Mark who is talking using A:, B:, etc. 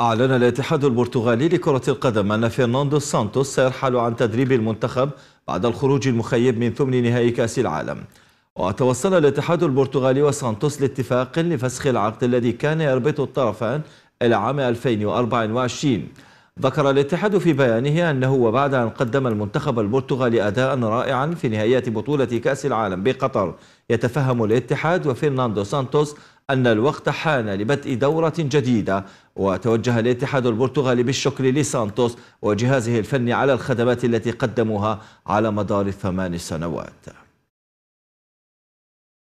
A: أعلن الاتحاد البرتغالي لكرة القدم أن فيرناندو سانتوس سيرحل عن تدريب المنتخب بعد الخروج المخيب من ثمن نهائي كأس العالم وتوصل الاتحاد البرتغالي وسانتوس لاتفاق لفسخ العقد الذي كان يربط الطرفان إلى عام 2024 ذكر الاتحاد في بيانه أنه وبعد أن قدم المنتخب البرتغالي أداء رائعا في نهائيات بطولة كأس العالم بقطر يتفهم الاتحاد وفرناندو سانتوس أن الوقت حان لبدء دورة جديدة وتوجه الاتحاد البرتغالي بالشكر لسانتوس وجهازه الفني على الخدمات التي قدموها على مدار الثمان سنوات